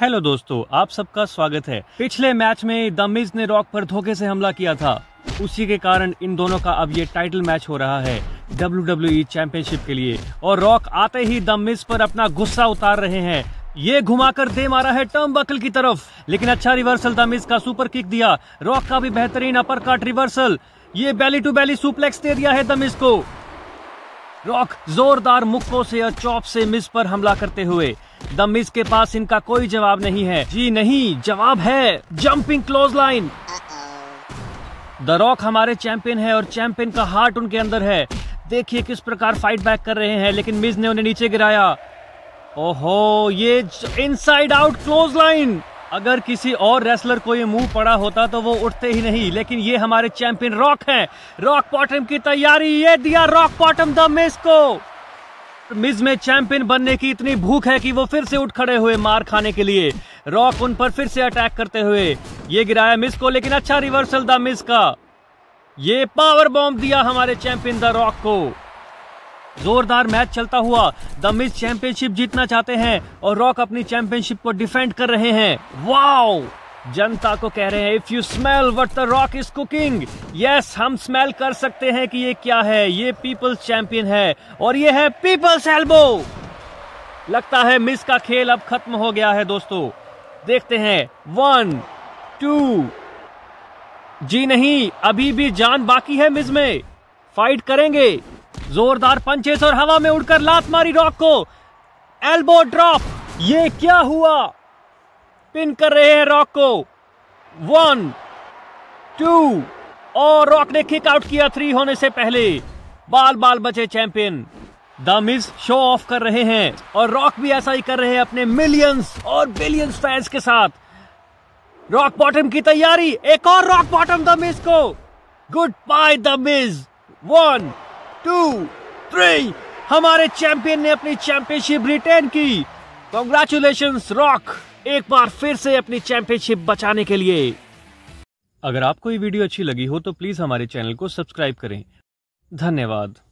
hello दोस्तों आप सबका स्वागत है पिछले मैच में दमिज ने रॉक पर धोखे से हमला किया था उसी के कारण इन दोनों का अब ये टाइटल मैच हो रहा है डब्ल्यू चैंपियनशिप e के लिए और रॉक आते ही दमिज पर अपना गुस्सा उतार रहे हैं ये घुमाकर दे मारा है टर्म बकल की तरफ लेकिन अच्छा रिवर्सल दमिज का सुपर किक दिया रॉक का भी बेहतरीन अपर काट रिवर्सल ये बैली टू बैली सुप्लेक्स दे दिया है दमिज को रॉक जोरदार मुक्कों से और चौप से मिस पर हमला करते हुए द मिस के पास इनका कोई जवाब नहीं है जी नहीं जवाब है jumping close line the Rock हमारे चैंपियन है और चैंपियन का हार्ट उनके अंदर है देखिए किस प्रकार फाइट बैक कर रहे हैं लेकिन मिस ने उन्हें नीचे गिराया ओहो ये इनसाइड आउट क्लोज लाइन अगर किसी और रेसलर को ये मुंह पड़ा होता तो वो उठते ही नहीं लेकिन ये हमारे चैंपियन रॉक है रॉक पॉटम की तैयारी ये दिया रॉक पॉटम द मिस को मिज में चैंपियन बनने की इतनी भूख है कि वो फिर से उठ खड़े हुए मार खाने के लिए रॉक उन पर फिर से अटैक करते हुए ये गिराया मिस को लेकिन अच्छा रिवर्सल था मिस का ये पावर बॉम्ब दिया हमारे चैंपियन द रॉक को जोरदार मैच चलता हुआ द मिस चैंपियनशिप जीतना चाहते हैं और रॉक अपनी चैंपियनशिप को डिफेंड कर रहे हैं वाओ जनता को कह रहे हैं if you smell what the Rock is cooking yes हम स्मेल कर सकते हैं कि ये क्या है ये पीपल्स चैंपियन है और ये है पीपल्स एल्बो लगता है मिस का खेल अब खत्म हो गया है दोस्तों देखते हैं वन टू जी नहीं अभी भी जान बाकी है मिस में फाइट करेंगे जोरदार पंचेस और हवा में उड़कर लात मारी रॉक को एल्बो ड्रॉप ये क्या हुआ पिन कर रहे हैं रॉक को वन टू और रॉक ने किक आउट किया थ्री होने से पहले बाल बाल बचे champion the Miz show off कर रहे हैं और रॉक भी ऐसा ही कर रहे हैं अपने मिलियंस और बिलियंस फैंस के साथ रॉक बॉटम की तैयारी एक और रॉक बॉटम द मिस को goodbye the Miz one two three हमारे चैंपियन ने अपनी चैंपियनशिप रिटेन की कॉन्ग्रेचुलेशन रॉक एक बार फिर से अपनी चैंपियनशिप बचाने के लिए अगर आपको ये वीडियो अच्छी लगी हो तो प्लीज हमारे चैनल को सब्सक्राइब करें धन्यवाद